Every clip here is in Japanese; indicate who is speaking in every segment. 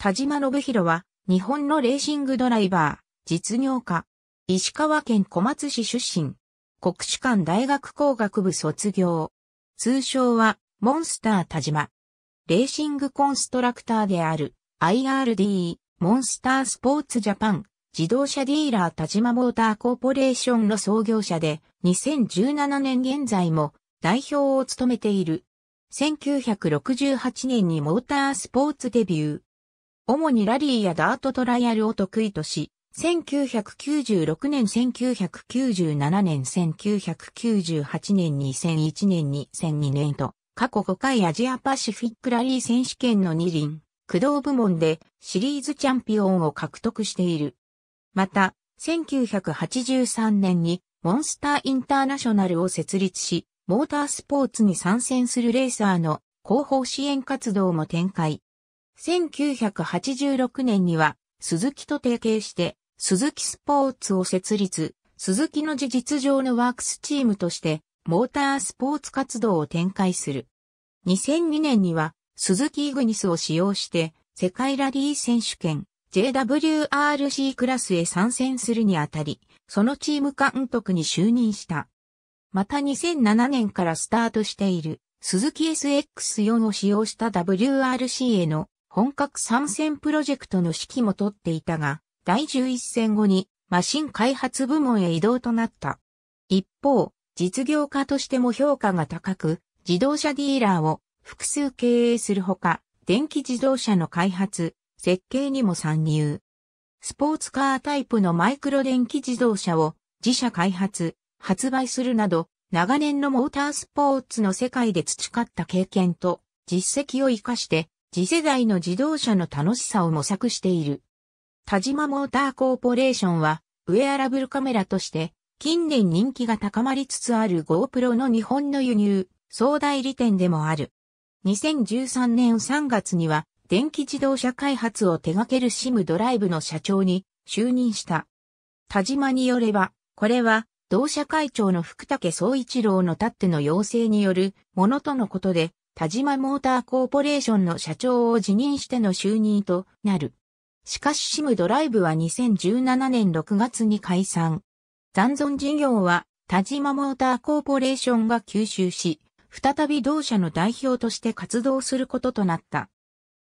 Speaker 1: 田島信弘は、日本のレーシングドライバー、実業家。石川県小松市出身。国士館大学工学部卒業。通称は、モンスター田島。レーシングコンストラクターである、IRD、モンスタースポーツジャパン、自動車ディーラー田島モーターコーポレーションの創業者で、2017年現在も代表を務めている。1968年にモータースポーツデビュー。主にラリーやダートトライアルを得意とし、1996年、1997年、1998年、2001年、2002年と、過去5回アジアパシフィックラリー選手権の2輪、駆動部門でシリーズチャンピオンを獲得している。また、1983年にモンスターインターナショナルを設立し、モータースポーツに参戦するレーサーの広報支援活動も展開。1986年には、鈴木と提携して、鈴木スポーツを設立、鈴木の事実上のワークスチームとして、モータースポーツ活動を展開する。2002年には、鈴木イグニスを使用して、世界ラリー選手権、JWRC クラスへ参戦するにあたり、そのチーム監督に就任した。また2007年からスタートしている、鈴木 SX4 を使用した WRC への本格参戦プロジェクトの指揮も取っていたが、第11戦後にマシン開発部門へ移動となった。一方、実業家としても評価が高く、自動車ディーラーを複数経営するほか、電気自動車の開発、設計にも参入。スポーツカータイプのマイクロ電気自動車を自社開発、発売するなど、長年のモータースポーツの世界で培った経験と実績を活かして次世代の自動車の楽しさを模索している。田島モーターコーポレーションは、ウェアラブルカメラとして、近年人気が高まりつつある GoPro の日本の輸入、総代理店でもある。2013年3月には、電気自動車開発を手掛けるシムドライブの社長に就任した。田島によれば、これは、同社会長の福武総一郎のたっての要請によるものとのことで、田島モーターコーポレーションの社長を辞任しての就任となる。しかしシムドライブは2017年6月に解散。残存事業は田島モーターコーポレーションが吸収し、再び同社の代表として活動することとなった。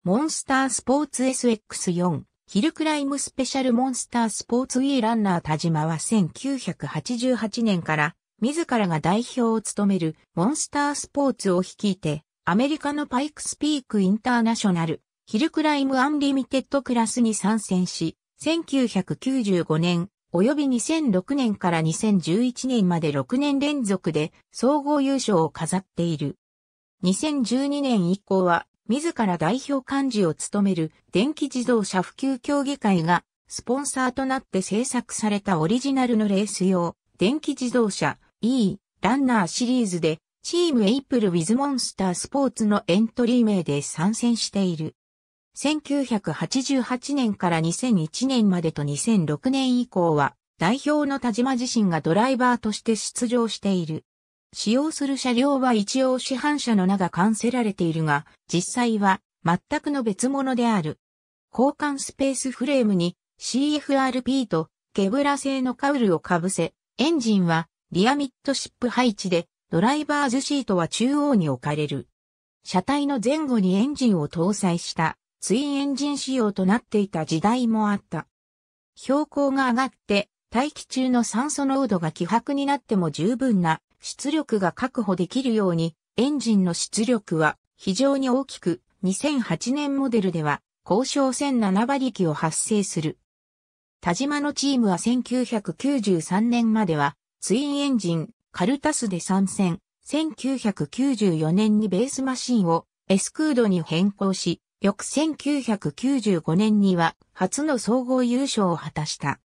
Speaker 1: モンスタースポーツ SX4 ヒルクライムスペシャルモンスタースポーツ E ランナー田島は1988年から自らが代表を務めるモンスタースポーツを率いてアメリカのパイクスピークインターナショナル、ヒルクライムアンリミテッドクラスに参戦し、1995年、及び2006年から2011年まで6年連続で総合優勝を飾っている。2012年以降は、自ら代表幹事を務める電気自動車普及協議会がスポンサーとなって制作されたオリジナルのレース用電気自動車 E ランナーシリーズでチームエイプルウィズモンスタースポーツのエントリー名で参戦している。1988年から2001年までと2006年以降は、代表の田島自身がドライバーとして出場している。使用する車両は一応市販車の名が冠せられているが、実際は全くの別物である。交換スペースフレームに CFRP とケブラ製のカウルをかぶせ、エンジンはリアミッドシップ配置でドライバーズシートは中央に置かれる。車体の前後にエンジンを搭載したツインエンジン仕様となっていた時代もあった。標高が上がって大気中の酸素濃度が希薄になっても十分な出力が確保できるようにエンジンの出力は非常に大きく2008年モデルでは交渉1007馬力を発生する。田島のチームは1993年まではツインエンジンカルタスで参戦。1994年にベースマシンをエスクードに変更し、翌1995年には初の総合優勝を果たした。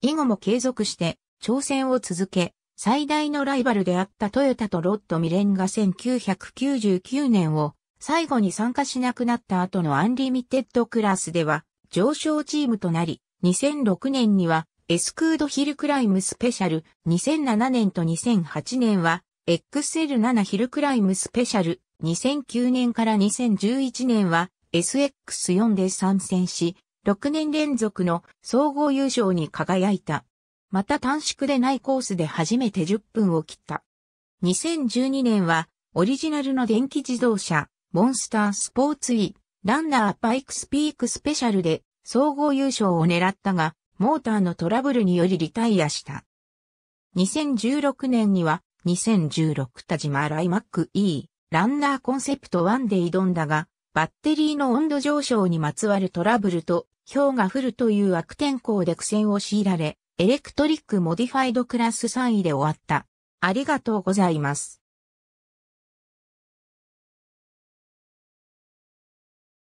Speaker 1: 以後も継続して挑戦を続け、最大のライバルであったトヨタとロッドミレンが1999年を最後に参加しなくなった後のアンリミテッドクラスでは上昇チームとなり、2006年にはエスクードヒルクライムスペシャル2007年と2008年は XL7 ヒルクライムスペシャル2009年から2011年は SX4 で参戦し、6年連続の総合優勝に輝いた。また短縮でないコースで初めて10分を切った。2012年はオリジナルの電気自動車モンスタースポーツ E ランナーバイクスピークスペシャルで総合優勝を狙ったがモーターのトラブルによりリタイアした。2016年には、2016ジマライマック E ランナーコンセプト1で挑んだが、バッテリーの温度上昇にまつわるトラブルと、氷が降るという悪天候で苦戦を強いられ、エレクトリックモディファイドクラス3位で終わった。ありがとうございます。